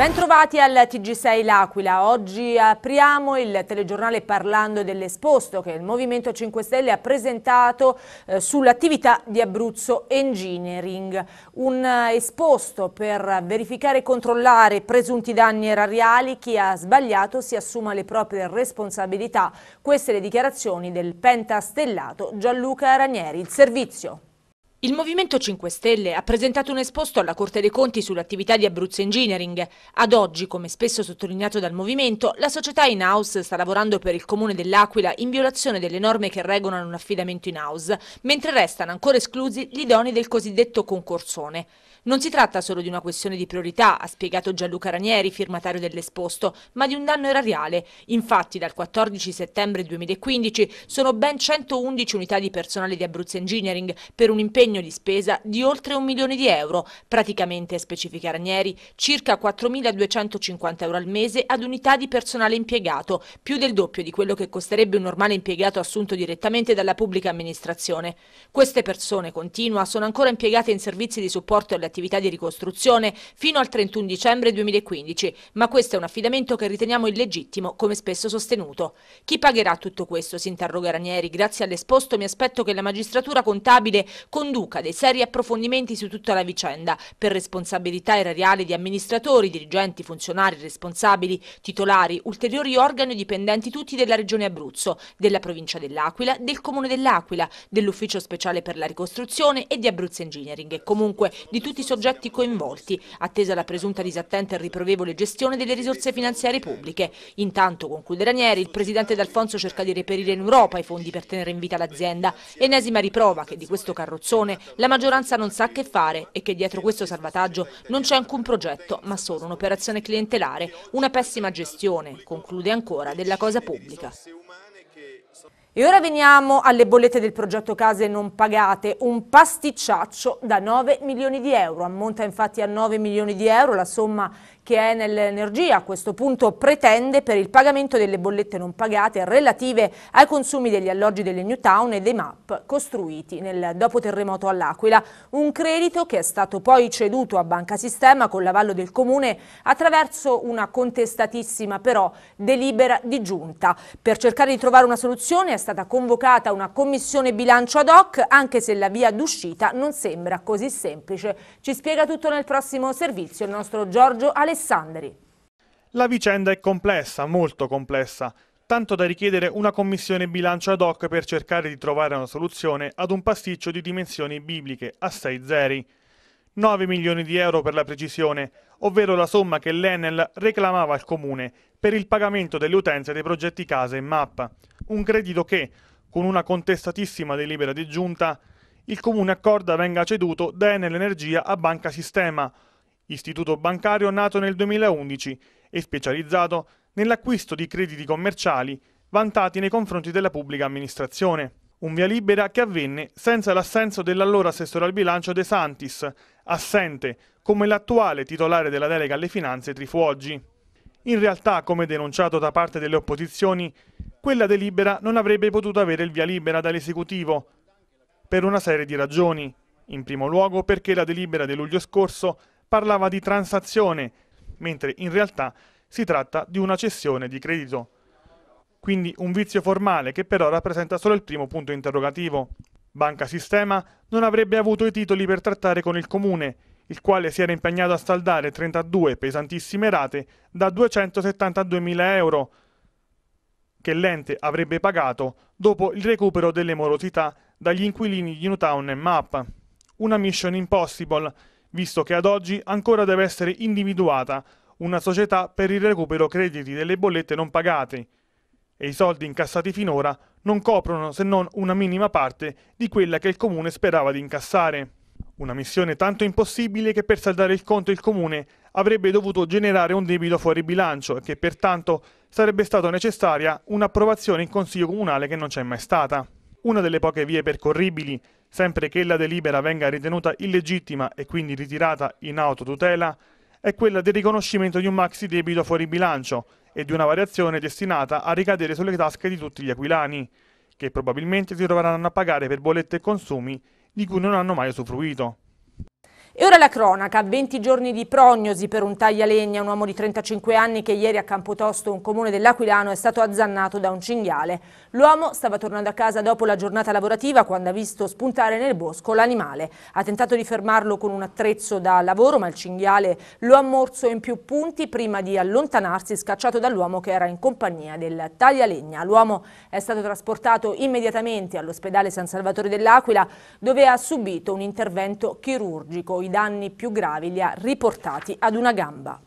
Bentrovati al TG6 L'Aquila. Oggi apriamo il telegiornale parlando dell'esposto che il Movimento 5 Stelle ha presentato eh, sull'attività di Abruzzo Engineering. Un eh, esposto per verificare e controllare presunti danni erariali. Chi ha sbagliato si assuma le proprie responsabilità. Queste le dichiarazioni del pentastellato Gianluca Ranieri. Il servizio. Il Movimento 5 Stelle ha presentato un esposto alla Corte dei Conti sull'attività di Abruzzo Engineering. Ad oggi, come spesso sottolineato dal Movimento, la società in-house sta lavorando per il Comune dell'Aquila in violazione delle norme che regolano l'affidamento in-house, mentre restano ancora esclusi gli idoni del cosiddetto concorsone. Non si tratta solo di una questione di priorità, ha spiegato Gianluca Ranieri, firmatario dell'esposto, ma di un danno erariale. Infatti dal 14 settembre 2015 sono ben 111 unità di personale di Abruzzo Engineering per un impegno di spesa di oltre un milione di euro, praticamente, specifica Ranieri, circa 4.250 euro al mese ad unità di personale impiegato, più del doppio di quello che costerebbe un normale impiegato assunto direttamente dalla pubblica amministrazione. Queste persone, continua, sono ancora impiegate in servizi di supporto alle attività di ricostruzione fino al 31 dicembre 2015, ma questo è un affidamento che riteniamo illegittimo, come spesso sostenuto. Chi pagherà tutto questo, si interroga Ranieri. Grazie all'esposto mi aspetto che la magistratura contabile conduca dei seri approfondimenti su tutta la vicenda, per responsabilità erariale di amministratori, dirigenti, funzionari, responsabili, titolari, ulteriori organi e dipendenti tutti della Regione Abruzzo, della provincia dell'Aquila, del Comune dell'Aquila, dell'Ufficio Speciale per la Ricostruzione e di Abruzzo Engineering e comunque di tutti tutti i soggetti coinvolti, attesa la presunta disattenta e riprovevole gestione delle risorse finanziarie pubbliche. Intanto, conclude Ranieri, il presidente D'Alfonso cerca di reperire in Europa i fondi per tenere in vita l'azienda. Enesima riprova che di questo carrozzone la maggioranza non sa che fare e che dietro questo salvataggio non c'è alcun progetto, ma solo un'operazione clientelare, una pessima gestione, conclude ancora, della cosa pubblica. E ora veniamo alle bollette del progetto case non pagate, un pasticciaccio da 9 milioni di euro. Ammonta infatti a 9 milioni di euro la somma che è nell'energia. a questo punto pretende per il pagamento delle bollette non pagate relative ai consumi degli alloggi delle New Town e dei MAP costruiti nel dopoterremoto all'Aquila. Un credito che è stato poi ceduto a Banca Sistema con l'avallo del Comune attraverso una contestatissima però delibera di giunta. Per cercare di trovare una soluzione è stata convocata una commissione bilancio ad hoc, anche se la via d'uscita non sembra così semplice. Ci spiega tutto nel prossimo servizio il nostro Giorgio Alessandri. La vicenda è complessa, molto complessa tanto da richiedere una commissione bilancio ad hoc per cercare di trovare una soluzione ad un pasticcio di dimensioni bibliche a 6 zeri. 9 milioni di euro per la precisione, ovvero la somma che l'Enel reclamava al comune per il pagamento delle utenze dei progetti casa e mappa, un credito che, con una contestatissima delibera di giunta, il Comune accorda venga ceduto da Enel Energia a Banca Sistema, istituto bancario nato nel 2011 e specializzato nell'acquisto di crediti commerciali vantati nei confronti della pubblica amministrazione. Un via libera che avvenne senza l'assenso dell'allora assessore al bilancio De Santis, assente come l'attuale titolare della delega alle finanze Trifuoggi. In realtà, come denunciato da parte delle opposizioni, quella delibera non avrebbe potuto avere il via libera dall'esecutivo, per una serie di ragioni. In primo luogo perché la delibera del luglio scorso parlava di transazione, mentre in realtà si tratta di una cessione di credito. Quindi un vizio formale che però rappresenta solo il primo punto interrogativo. Banca Sistema non avrebbe avuto i titoli per trattare con il comune il quale si era impegnato a saldare 32 pesantissime rate da 272.000 euro che l'ente avrebbe pagato dopo il recupero delle morosità dagli inquilini di Newtown e Mappa. Una mission impossible, visto che ad oggi ancora deve essere individuata una società per il recupero crediti delle bollette non pagate e i soldi incassati finora non coprono se non una minima parte di quella che il comune sperava di incassare. Una missione tanto impossibile che per saldare il conto il comune avrebbe dovuto generare un debito fuori bilancio e che pertanto sarebbe stata necessaria un'approvazione in consiglio comunale che non c'è mai stata. Una delle poche vie percorribili, sempre che la delibera venga ritenuta illegittima e quindi ritirata in autotutela, è quella del riconoscimento di un maxi debito fuori bilancio e di una variazione destinata a ricadere sulle tasche di tutti gli aquilani, che probabilmente si troveranno a pagare per bollette e consumi di cui non hanno mai usufruito. E ora la cronaca, 20 giorni di prognosi per un taglialegna, un uomo di 35 anni che ieri a Campotosto, un comune dell'Aquilano, è stato azzannato da un cinghiale. L'uomo stava tornando a casa dopo la giornata lavorativa quando ha visto spuntare nel bosco l'animale. Ha tentato di fermarlo con un attrezzo da lavoro ma il cinghiale lo ha morso in più punti prima di allontanarsi scacciato dall'uomo che era in compagnia del taglialegna. L'uomo è stato trasportato immediatamente all'ospedale San Salvatore dell'Aquila dove ha subito un intervento chirurgico danni più gravi li ha riportati ad una gamba.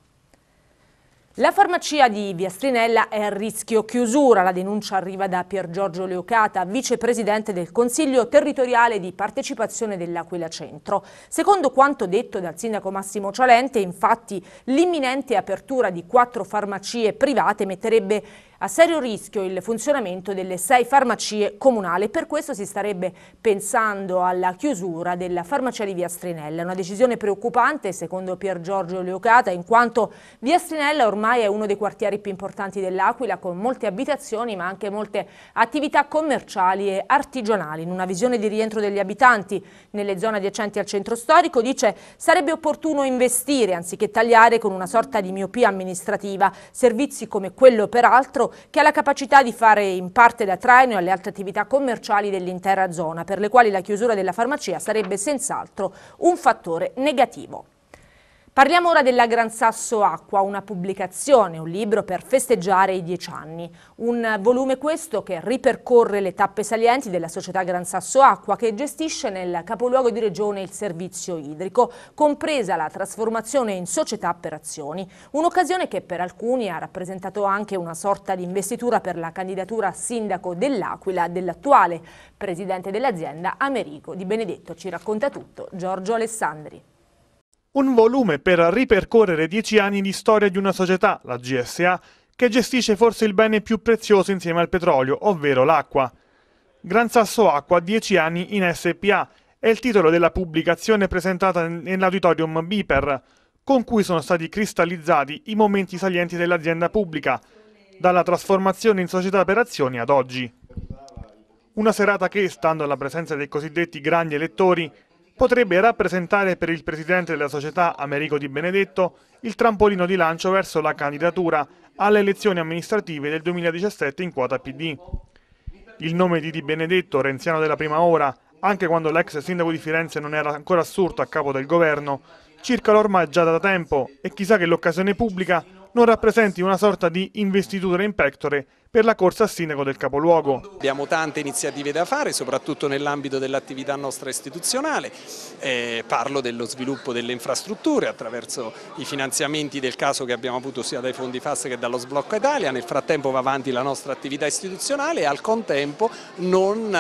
La farmacia di Via Strinella è a rischio chiusura. La denuncia arriva da Pier Giorgio Leocata, vicepresidente del Consiglio territoriale di partecipazione dell'Aquila Centro. Secondo quanto detto dal sindaco Massimo Cialente, infatti, l'imminente apertura di quattro farmacie private metterebbe a serio rischio il funzionamento delle sei farmacie comunali, per questo si starebbe pensando alla chiusura della farmacia di Via Strinella. Una decisione preoccupante, secondo Pier Giorgio Leocata, in quanto Via Strinella ormai è uno dei quartieri più importanti dell'Aquila, con molte abitazioni ma anche molte attività commerciali e artigianali. In una visione di rientro degli abitanti nelle zone adiacenti al centro storico, dice sarebbe opportuno investire anziché tagliare con una sorta di miopia amministrativa. Servizi come quello, peraltro, che ha la capacità di fare in parte da traino alle altre attività commerciali dell'intera zona, per le quali la chiusura della farmacia sarebbe senz'altro un fattore negativo. Parliamo ora della Gran Sasso Acqua, una pubblicazione, un libro per festeggiare i dieci anni. Un volume questo che ripercorre le tappe salienti della società Gran Sasso Acqua che gestisce nel capoluogo di regione il servizio idrico, compresa la trasformazione in società per azioni. Un'occasione che per alcuni ha rappresentato anche una sorta di investitura per la candidatura a sindaco dell'Aquila dell'attuale presidente dell'azienda Americo Di Benedetto. Ci racconta tutto Giorgio Alessandri. Un volume per ripercorrere dieci anni di storia di una società, la GSA, che gestisce forse il bene più prezioso insieme al petrolio, ovvero l'acqua. Gran Sasso Acqua, dieci anni in SPA, è il titolo della pubblicazione presentata nell'auditorium Biper, con cui sono stati cristallizzati i momenti salienti dell'azienda pubblica, dalla trasformazione in società per azioni ad oggi. Una serata che, stando alla presenza dei cosiddetti grandi elettori, potrebbe rappresentare per il presidente della società Americo Di Benedetto il trampolino di lancio verso la candidatura alle elezioni amministrative del 2017 in quota PD. Il nome di Di Benedetto, renziano della prima ora, anche quando l'ex sindaco di Firenze non era ancora assurdo a capo del governo, circa l'orma già da tempo e chissà che l'occasione pubblica non rappresenti una sorta di investitura in pectore per la corsa a sindaco del capoluogo. Abbiamo tante iniziative da fare, soprattutto nell'ambito dell'attività nostra istituzionale, eh, parlo dello sviluppo delle infrastrutture attraverso i finanziamenti del caso che abbiamo avuto sia dai fondi FAS che dallo Sblocco Italia, nel frattempo va avanti la nostra attività istituzionale e al contempo non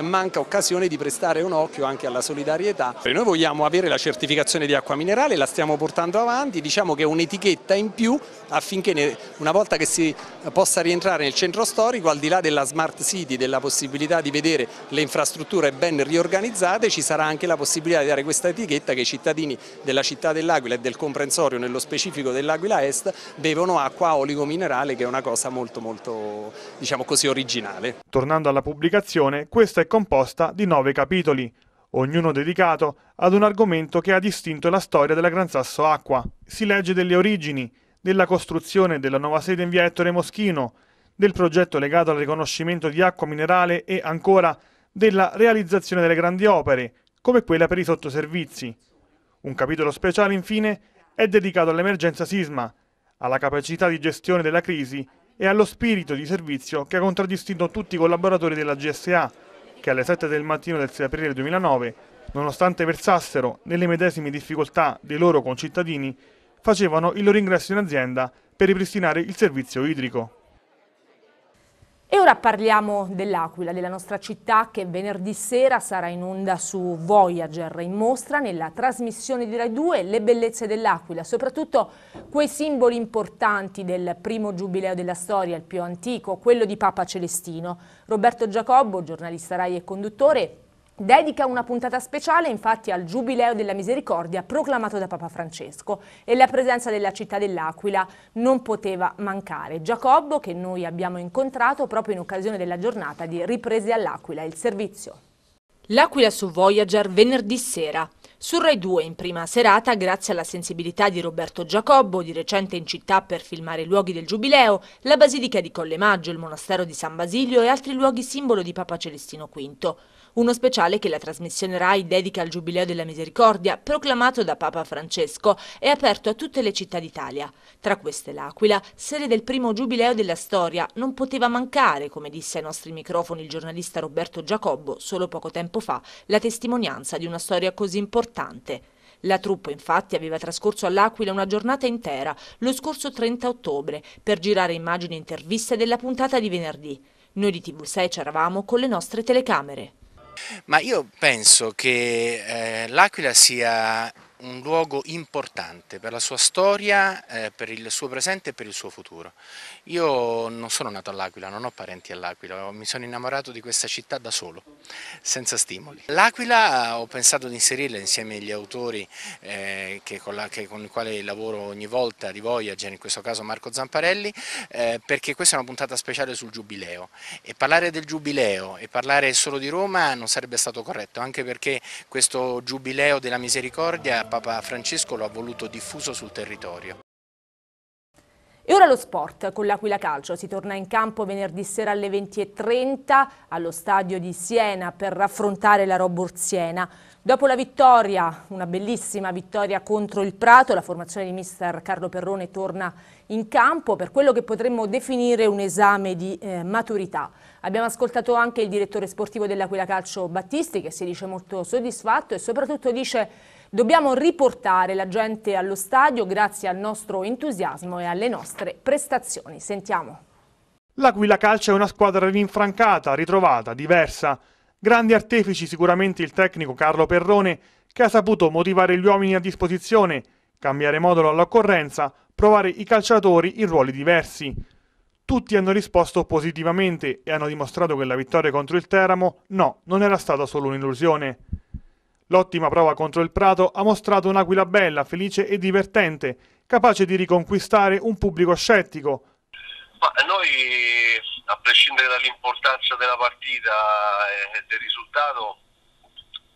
manca occasione di prestare un occhio anche alla solidarietà. Noi vogliamo avere la certificazione di acqua minerale, la stiamo portando avanti, diciamo che è un'etichetta in più affinché una volta che si possa rientrare nel centro storico, al di là della smart city, della possibilità di vedere le infrastrutture ben riorganizzate, ci sarà anche la possibilità di dare questa etichetta che i cittadini della città dell'Aquila e del comprensorio nello specifico dell'Aquila Est bevono acqua minerale, che è una cosa molto molto diciamo così originale. Tornando alla pubblicazione, questa è composta di nove capitoli, ognuno dedicato ad un argomento che ha distinto la storia della Gran Sasso Acqua. Si legge delle origini, della costruzione della nuova sede in via Ettore Moschino, del progetto legato al riconoscimento di acqua minerale e ancora della realizzazione delle grandi opere, come quella per i sottoservizi. Un capitolo speciale, infine, è dedicato all'emergenza sisma, alla capacità di gestione della crisi e allo spirito di servizio che ha contraddistinto tutti i collaboratori della GSA, che alle 7 del mattino del 6 aprile 2009, nonostante versassero nelle medesime difficoltà dei loro concittadini, facevano il loro ingresso in azienda per ripristinare il servizio idrico. E ora parliamo dell'Aquila, della nostra città che venerdì sera sarà in onda su Voyager, in mostra nella trasmissione di Rai 2 Le bellezze dell'Aquila, soprattutto quei simboli importanti del primo giubileo della storia, il più antico, quello di Papa Celestino. Roberto Giacobbo, giornalista Rai e conduttore, Dedica una puntata speciale infatti al Giubileo della Misericordia proclamato da Papa Francesco e la presenza della città dell'Aquila non poteva mancare. Giacobbo, che noi abbiamo incontrato proprio in occasione della giornata di riprese all'Aquila, il servizio. L'Aquila su Voyager venerdì sera. Su Rai 2 in prima serata, grazie alla sensibilità di Roberto Giacobbo, di recente in città per filmare i luoghi del Giubileo, la Basilica di Collemaggio, il Monastero di San Basilio e altri luoghi simbolo di Papa Celestino V. Uno speciale che la trasmissione RAI dedica al Giubileo della Misericordia, proclamato da Papa Francesco e aperto a tutte le città d'Italia. Tra queste l'Aquila, sede del primo Giubileo della storia, non poteva mancare, come disse ai nostri microfoni il giornalista Roberto Giacobbo solo poco tempo fa, la testimonianza di una storia così importante. La truppa infatti aveva trascorso all'Aquila una giornata intera, lo scorso 30 ottobre, per girare immagini e interviste della puntata di venerdì. Noi di TV6 c'eravamo con le nostre telecamere. Ma io penso che eh, L'Aquila sia un luogo importante per la sua storia, eh, per il suo presente e per il suo futuro. Io non sono nato all'Aquila, non ho parenti all'Aquila, mi sono innamorato di questa città da solo, senza stimoli. L'Aquila eh, ho pensato di inserirla insieme agli autori eh, che con, la, che con i quali lavoro ogni volta di Voyager, in questo caso Marco Zamparelli, eh, perché questa è una puntata speciale sul Giubileo e parlare del Giubileo e parlare solo di Roma non sarebbe stato corretto, anche perché questo Giubileo della Misericordia Papa Francesco lo ha voluto diffuso sul territorio. E ora lo sport, con l'Aquila Calcio si torna in campo venerdì sera alle 20.30 allo stadio di Siena per raffrontare la Siena. Dopo la vittoria, una bellissima vittoria contro il Prato, la formazione di mister Carlo Perrone torna in campo per quello che potremmo definire un esame di eh, maturità. Abbiamo ascoltato anche il direttore sportivo dell'Aquila Calcio Battisti che si dice molto soddisfatto e soprattutto dice Dobbiamo riportare la gente allo stadio grazie al nostro entusiasmo e alle nostre prestazioni. Sentiamo. L'Aquila Calcio è una squadra rinfrancata, ritrovata, diversa. Grandi artefici sicuramente il tecnico Carlo Perrone che ha saputo motivare gli uomini a disposizione, cambiare modulo all'occorrenza, provare i calciatori in ruoli diversi. Tutti hanno risposto positivamente e hanno dimostrato che la vittoria contro il Teramo no, non era stata solo un'illusione. L'ottima prova contro il Prato ha mostrato un'Aquila bella, felice e divertente, capace di riconquistare un pubblico scettico. Ma noi, a prescindere dall'importanza della partita e del risultato,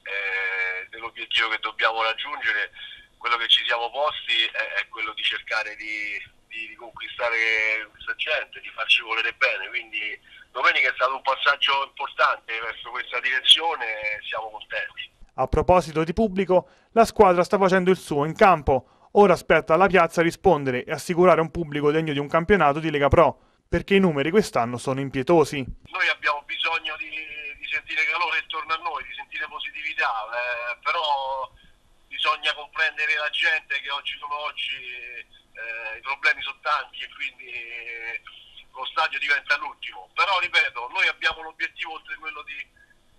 eh, dell'obiettivo che dobbiamo raggiungere, quello che ci siamo posti è, quello di cercare di, di, di conquistare questa gente, di farci volere bene. Quindi domenica è stato un passaggio importante verso questa direzione e siamo contenti. A proposito di pubblico, la squadra sta facendo il suo in campo, ora aspetta la piazza rispondere e assicurare un pubblico degno di un campionato di Lega Pro, perché i numeri quest'anno sono impietosi. Noi abbiamo bisogno di, di sentire calore intorno a noi, di sentire positività, eh, però bisogna comprendere la gente che oggi come oggi eh, i problemi sono tanti e quindi eh, lo stadio diventa l'ultimo. Però ripeto, noi abbiamo l'obiettivo oltre quello di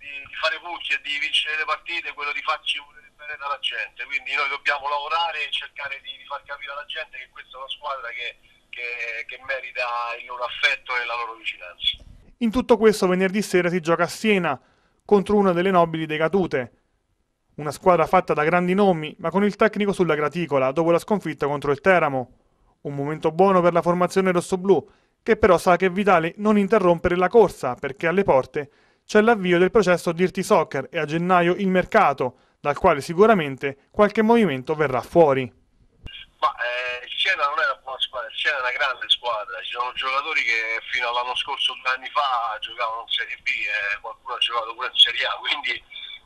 di, di fare punti e di vincere le partite quello di farci volere bene dalla gente, quindi noi dobbiamo lavorare e cercare di, di far capire alla gente che questa è una squadra che, che, che merita il loro affetto e la loro vicinanza. In tutto questo venerdì sera si gioca a Siena contro una delle nobili decadute, una squadra fatta da grandi nomi ma con il tecnico sulla graticola dopo la sconfitta contro il Teramo. Un momento buono per la formazione rossoblù, che però sa che è vitale non interrompere la corsa perché alle porte c'è l'avvio del processo Dirty Soccer e a gennaio il mercato, dal quale sicuramente qualche movimento verrà fuori. Ma eh, il Siena non è una buona squadra, il Siena è una grande squadra, ci sono giocatori che fino all'anno scorso, due anni fa, giocavano in Serie B e eh, qualcuno ha giocato pure in Serie A, quindi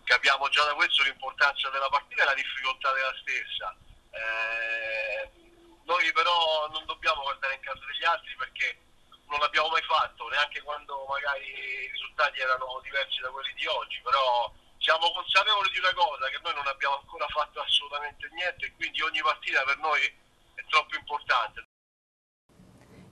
capiamo già da questo l'importanza della partita e la difficoltà della stessa. Eh, noi però non dobbiamo guardare in casa degli altri perché non l'abbiamo mai fatto, neanche quando magari i risultati erano diversi da quelli di oggi, però siamo consapevoli di una cosa, che noi non abbiamo ancora fatto assolutamente niente e quindi ogni partita per noi è troppo importante,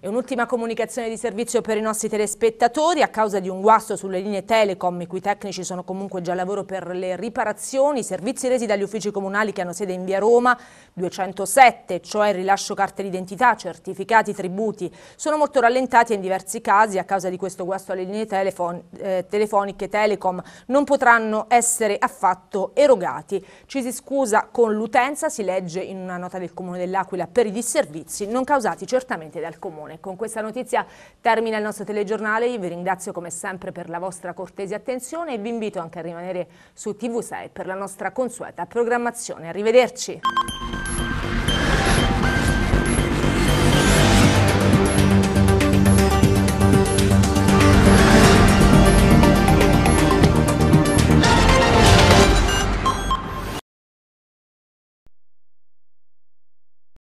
e un'ultima comunicazione di servizio per i nostri telespettatori. A causa di un guasto sulle linee Telecom, i cui tecnici sono comunque già a lavoro per le riparazioni, i servizi resi dagli uffici comunali che hanno sede in via Roma 207, cioè il rilascio carte d'identità, certificati, tributi, sono molto rallentati e in diversi casi, a causa di questo guasto alle linee telefon eh, telefoniche Telecom, non potranno essere affatto erogati. Ci si scusa con l'utenza, si legge in una nota del Comune dell'Aquila, per i disservizi non causati certamente dal Comune. Regione. Con questa notizia termina il nostro telegiornale, io vi ringrazio come sempre per la vostra cortese attenzione e vi invito anche a rimanere su TV6 per la nostra consueta programmazione. Arrivederci!